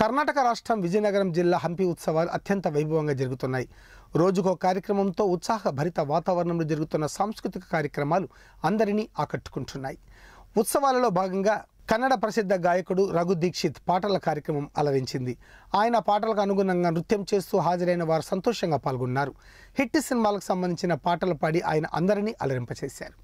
కర్ణాటక రాష్ట్రం విజయనగరం జిల్లా హంపి ఉత్సవాలు అత్యంత వైభవంగా జరుగుతున్నాయి రోజుకో కార్యక్రమంతో ఉత్సాహభరిత వాతావరణంలో జరుగుతున్న సాంస్కృతిక కార్యక్రమాలు అందరినీ ఆకట్టుకుంటున్నాయి ఉత్సవాలలో భాగంగా కన్నడ ప్రసిద్ధ గాయకుడు రఘు దీక్షిత్ పాటల కార్యక్రమం అలరించింది ఆయన పాటలకు అనుగుణంగా నృత్యం చేస్తూ హాజరైన వారు సంతోషంగా పాల్గొన్నారు హిట్ సినిమాలకు సంబంధించిన పాటలు పాడి ఆయన అందరినీ అలరింపచేశారు